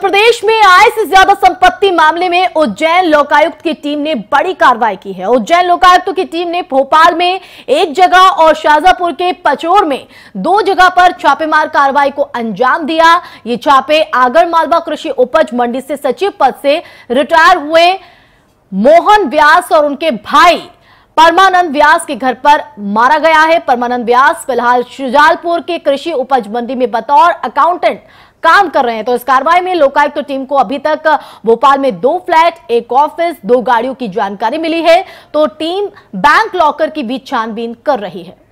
प्रदेश में आय से ज्यादा संपत्ति मामले में उज्जैन लोकायुक्त की टीम ने बड़ी कार्रवाई की है उज्जैन लोकायुक्त की टीम ने भोपाल में एक जगह और शाजापुर के पचोर में दो जगह पर छापेमार कार्रवाई को अंजाम दिया ये छापे आगर मालवा कृषि उपज मंडी से सचिव पद से रिटायर हुए मोहन व्यास और उनके भाई परमानंद व्यास के घर पर मारा गया है परमानंद व्यास फिलहाल शुजालपुर के कृषि उपज मंडी में बतौर अकाउंटेंट काम कर रहे हैं तो इस कार्रवाई में लोकायुक्त तो टीम को अभी तक भोपाल में दो फ्लैट एक ऑफिस दो गाड़ियों की जानकारी मिली है तो टीम बैंक लॉकर की भी छानबीन कर रही है